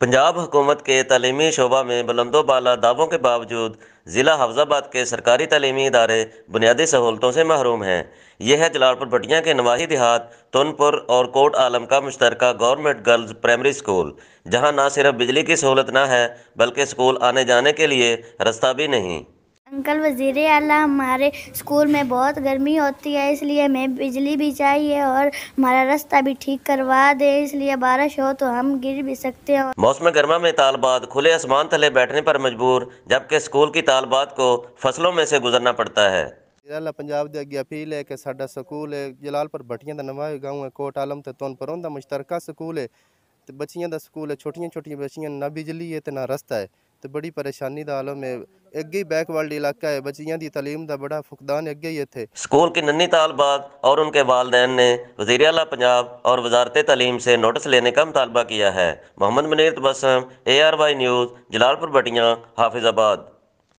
पंजाब हुकूमत के तलीमी शोबा में बुलंदोबाला दावों के बावजूद ज़िला हफ्जाबाद के सरकारी तलीमी इदारे बुनियादी सहूलतों से महरूम हैं यह है जलालपुर भटिया के नवाही देहात तुनपुर और कोट आलम का मुश्तरक गवर्नमेंट गर्ल्स प्राइमरी स्कूल जहाँ ना सिर्फ बिजली की सहूलत ना है बल्कि स्कूल आने जाने के लिए रास्ता भी नहीं अंकल वज़ी अला हमारे स्कूल में बहुत गर्मी होती है इसलिए हमें बिजली भी चाहिए और हमारा रास्ता भी ठीक करवा दे इसलिए बारिश हो तो हम गिर भी सकते हैं मौसम गर्मा में तालबात खुले आसमान तले बैठने पर मजबूर जबकि स्कूल की तालबात को फसलों में से गुजरना पड़ता है पंजाब के ਦੇ अपील है कि ਕਿ स्कूल है जलालपुर ਜਲਾਲਪੁਰ ਭਟੀਆਂ ਦਾ ਨਵਾਂ گاؤں ਹੈ ਕੋਟ ਆਲਮ ਤੇ ਤੋਨਪੁਰੋਂ ਦਾ ਮੁਸ਼ਤਰਕਾ ਸਕੂਲ ਹੈ ਤੇ ਬੱਚੀਆਂ है ਸਕੂਲ ਹੈ ਛੋਟੀਆਂ ਛੋਟੀਆਂ ਬੱਚੀਆਂ ਨਾ ਬਿਜਲੀ तो बड़ी परेशानी का आलम है अगे ही बैकवर्ल्ड इलाका है बच्चियां की तलीम का बड़ा फुकदान अगे ही इतने स्कूल के नन्नी तालबात और उनके वालदेन ने वजीर अला पंजाब और वजारत तलीम से नोटिस लेने का मुतालबा किया है Mohammad Munir Tabassum A R Y news Jalalpur बटियाँ हाफिज़ाबाद